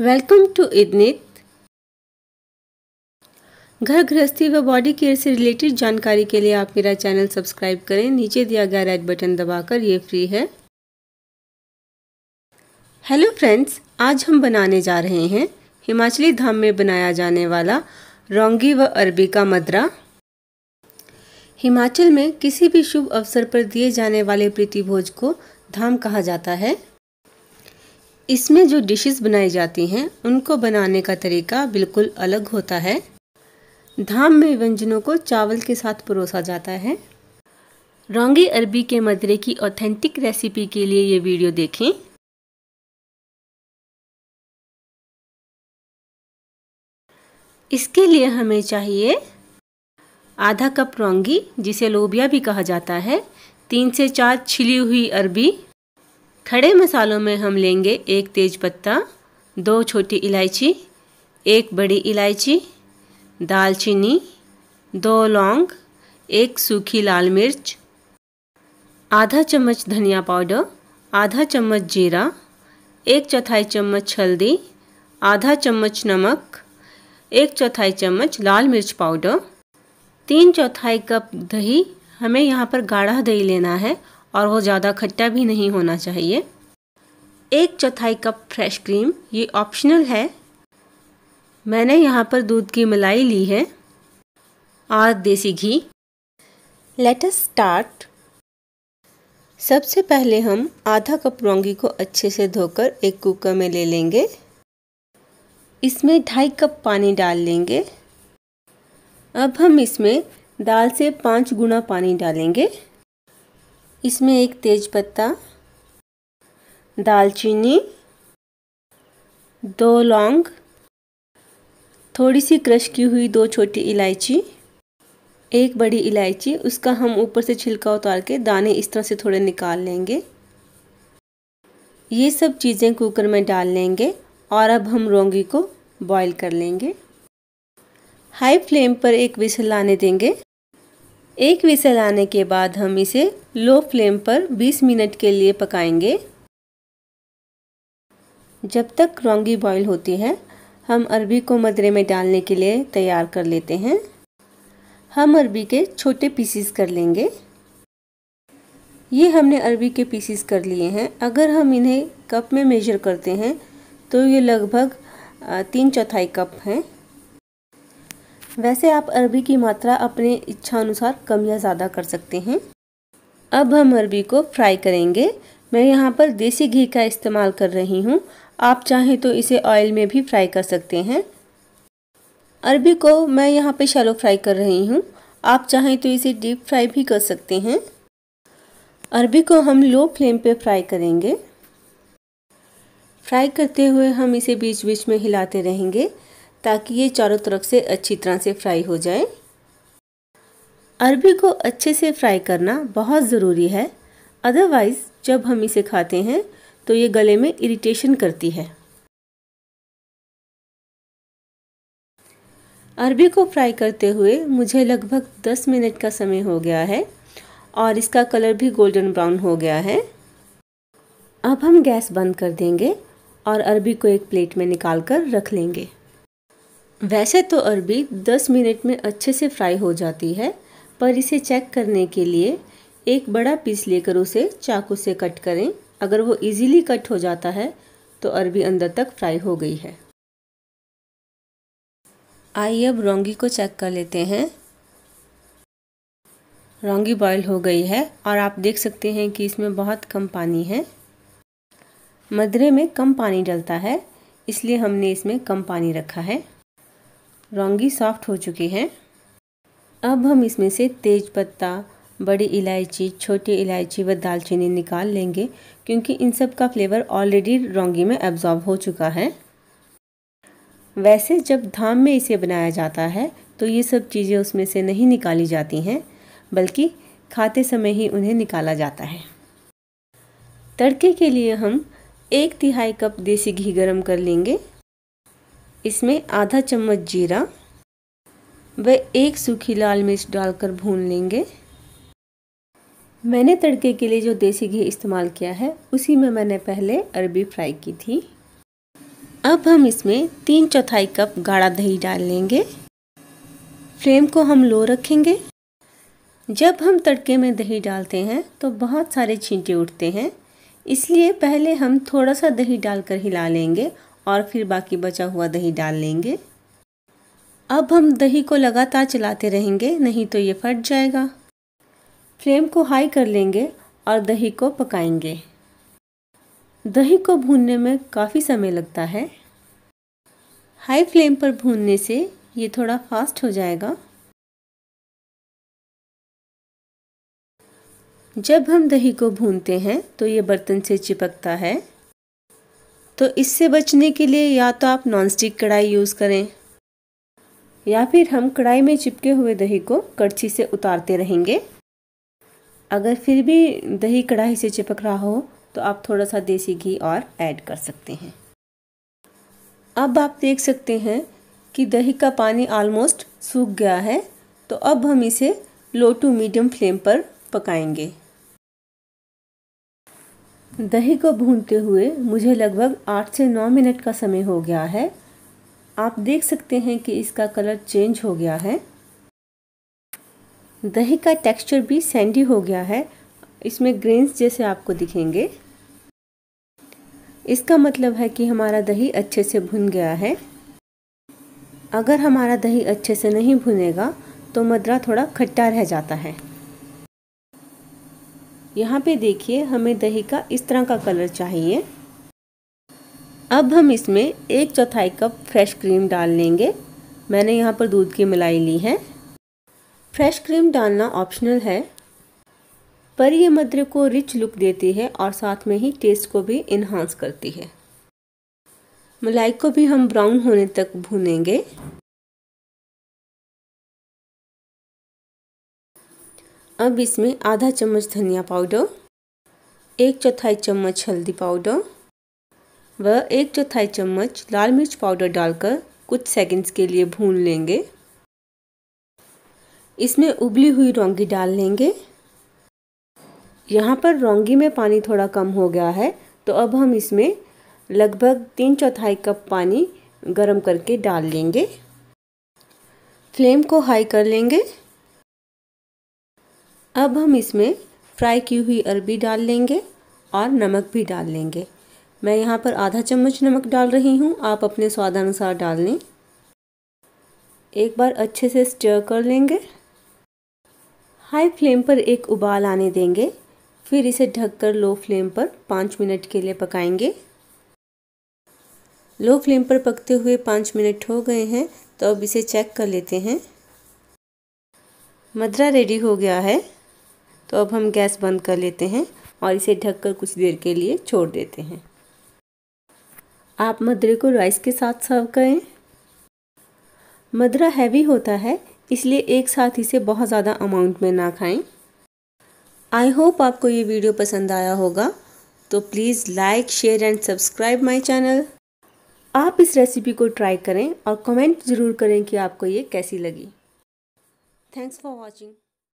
welcome to इदनित घर गृहस्थी व बॉडी केयर से रिलेटेड जानकारी के लिए आप मेरा चैनल सब्सक्राइब करें नीचे दिया गया रेड बटन दबाकर ये फ्री है हेलो फ्रेंड्स आज हम बनाने जा रहे हैं हिमाचली धाम में बनाया जाने वाला रोंगी व अरबी का मदरा हिमाचल में किसी भी शुभ अवसर पर दिए जाने वाले प्रीति भोज को धाम कहा जाता है इसमें जो डिशेस बनाई जाती हैं उनको बनाने का तरीका बिल्कुल अलग होता है धाम में व्यंजनों को चावल के साथ परोसा जाता है रौंगी अरबी के मदरे की ऑथेंटिक रेसिपी के लिए ये वीडियो देखें इसके लिए हमें चाहिए आधा कप रोंगी जिसे लोबिया भी कहा जाता है तीन से चार छिली हुई अरबी खड़े मसालों में हम लेंगे एक तेज पत्ता दो छोटी इलायची एक बड़ी इलायची दालचीनी दो लौंग एक सूखी लाल मिर्च आधा चम्मच धनिया पाउडर आधा चम्मच जीरा एक चौथाई चम्मच हल्दी आधा चम्मच नमक एक चौथाई चम्मच लाल मिर्च पाउडर तीन चौथाई कप दही हमें यहाँ पर गाढ़ा दही लेना है और वो ज़्यादा खट्टा भी नहीं होना चाहिए एक चौथाई कप फ्रेश क्रीम ये ऑप्शनल है मैंने यहाँ पर दूध की मलाई ली है और देसी घी लेट अस स्टार्ट सबसे पहले हम आधा कप रोंगी को अच्छे से धोकर एक कुकर में ले लेंगे इसमें ढाई कप पानी डाल लेंगे अब हम इसमें दाल से पाँच गुना पानी डालेंगे इसमें एक तेज पत्ता दालचीनी दो लौंग थोड़ी सी क्रश की हुई दो छोटी इलायची एक बड़ी इलायची उसका हम ऊपर से छिलका उतार के दाने इस तरह से थोड़े निकाल लेंगे ये सब चीज़ें कुकर में डाल लेंगे और अब हम रोंगी को बॉईल कर लेंगे हाई फ्लेम पर एक विसल लाने देंगे एक विसल आने के बाद हम इसे लो फ्लेम पर 20 मिनट के लिए पकाएंगे जब तक रोंगी बॉईल होती है हम अरबी को मदरे में डालने के लिए तैयार कर लेते हैं हम अरबी के छोटे पीसीस कर लेंगे ये हमने अरबी के पीसीस कर लिए हैं अगर हम इन्हें कप में मेजर करते हैं तो ये लगभग तीन चौथाई कप हैं वैसे आप अरबी की मात्रा अपने इच्छा अनुसार कम या ज़्यादा कर सकते हैं अब हम अरबी को फ्राई करेंगे मैं यहाँ पर देसी घी का इस्तेमाल कर रही हूँ आप चाहें तो इसे ऑयल में भी फ्राई कर सकते हैं अरबी को मैं यहाँ पे शैलो फ्राई कर रही हूँ आप चाहें तो इसे डीप फ्राई भी कर सकते हैं अरबी को हम लो फ्लेम पे फ्राई करेंगे फ्राई करते हुए हम इसे बीच बीच में हिलाते रहेंगे ताकि ये चारों तरफ से अच्छी तरह से फ्राई हो जाए अरबी को अच्छे से फ्राई करना बहुत ज़रूरी है अदरवाइज़ जब हम इसे खाते हैं तो ये गले में इरिटेशन करती है अरबी को फ्राई करते हुए मुझे लगभग 10 मिनट का समय हो गया है और इसका कलर भी गोल्डन ब्राउन हो गया है अब हम गैस बंद कर देंगे और अरबी को एक प्लेट में निकाल कर रख लेंगे वैसे तो अरबी 10 मिनट में अच्छे से फ्राई हो जाती है पर इसे चेक करने के लिए एक बड़ा पीस लेकर उसे चाकू से कट करें अगर वो इजीली कट हो जाता है तो अरबी अंदर तक फ्राई हो गई है आइए अब रोंगी को चेक कर लेते हैं रोंगी बॉयल हो गई है और आप देख सकते हैं कि इसमें बहुत कम पानी है मदरे में कम पानी डलता है इसलिए हमने इसमें कम पानी रखा है रोंगी सॉफ्ट हो चुके हैं अब हम इसमें से तेज पत्ता बड़ी इलायची छोटी इलायची व दालचीनी निकाल लेंगे क्योंकि इन सब का फ्लेवर ऑलरेडी रोंगी में एब्जॉर्ब हो चुका है वैसे जब धाम में इसे बनाया जाता है तो ये सब चीज़ें उसमें से नहीं निकाली जाती हैं बल्कि खाते समय ही उन्हें निकाला जाता है तड़के के लिए हम एक तिहाई कप देसी घी गरम कर लेंगे इसमें आधा चम्मच जीरा व एक सूखी लाल मिर्च डालकर भून लेंगे मैंने तड़के के लिए जो देसी घी इस्तेमाल किया है उसी में मैंने पहले अरबी फ्राई की थी अब हम इसमें तीन चौथाई कप गाढ़ा दही डाल लेंगे फ्लेम को हम लो रखेंगे जब हम तड़के में दही डालते हैं तो बहुत सारे छींटे उठते हैं इसलिए पहले हम थोड़ा सा दही डालकर हिला लेंगे और फिर बाकी बचा हुआ दही डाल लेंगे अब हम दही को लगातार चलाते रहेंगे नहीं तो ये फट जाएगा फ्लेम को हाई कर लेंगे और दही को पकाएंगे दही को भूनने में काफ़ी समय लगता है हाई फ्लेम पर भूनने से ये थोड़ा फास्ट हो जाएगा जब हम दही को भूनते हैं तो ये बर्तन से चिपकता है तो इससे बचने के लिए या तो आप नॉनस्टिक कढ़ाई यूज़ करें या फिर हम कढ़ाई में चिपके हुए दही को कड़छी से उतारते रहेंगे अगर फिर भी दही कढ़ाई से चिपक रहा हो तो आप थोड़ा सा देसी घी और ऐड कर सकते हैं अब आप देख सकते हैं कि दही का पानी ऑलमोस्ट सूख गया है तो अब हम इसे लो टू मीडियम फ्लेम पर पकाएंगे दही को भूनते हुए मुझे लगभग आठ से नौ मिनट का समय हो गया है आप देख सकते हैं कि इसका कलर चेंज हो गया है दही का टेक्सचर भी सैंडी हो गया है इसमें ग्रेन्स जैसे आपको दिखेंगे इसका मतलब है कि हमारा दही अच्छे से भुन गया है अगर हमारा दही अच्छे से नहीं भुनेगा तो मदरा थोड़ा खट्टा रह जाता है यहाँ पे देखिए हमें दही का इस तरह का कलर चाहिए अब हम इसमें एक चौथाई कप फ्रेश क्रीम डाल लेंगे मैंने यहाँ पर दूध की मलाई ली है फ्रेश क्रीम डालना ऑप्शनल है पर यह मद्र को रिच लुक देती है और साथ में ही टेस्ट को भी इन्हांस करती है मलाई को भी हम ब्राउन होने तक भूनेंगे अब इसमें आधा चम्मच धनिया पाउडर एक चौथाई चम्मच हल्दी पाउडर व एक चौथाई चम्मच लाल मिर्च पाउडर डालकर कुछ सेकंड्स के लिए भून लेंगे इसमें उबली हुई रोंगी डाल लेंगे यहाँ पर रोंगी में पानी थोड़ा कम हो गया है तो अब हम इसमें लगभग तीन चौथाई कप पानी गर्म करके डाल लेंगे फ्लेम को हाई कर लेंगे अब हम इसमें फ्राई की हुई अरबी डाल लेंगे और नमक भी डाल लेंगे मैं यहाँ पर आधा चम्मच नमक डाल रही हूँ आप अपने स्वादानुसार डाल लें एक बार अच्छे से स्टर कर लेंगे हाई फ्लेम पर एक उबाल आने देंगे फिर इसे ढककर लो फ्लेम पर पाँच मिनट के लिए पकाएंगे लो फ्लेम पर पकते हुए पाँच मिनट हो गए हैं तो अब इसे चेक कर लेते हैं मदरा रेडी हो गया है तो अब हम गैस बंद कर लेते हैं और इसे ढककर कुछ देर के लिए छोड़ देते हैं आप मदरे को राइस के साथ सर्व करें मदरा हैवी होता है इसलिए एक साथ इसे बहुत ज़्यादा अमाउंट में ना खाएं आई होप आपको ये वीडियो पसंद आया होगा तो please like share and subscribe my channel आप इस रेसिपी को ट्राई करें और कमेंट ज़रूर करें कि आपको ये कैसी लगी थैंक्स फॉर वॉचिंग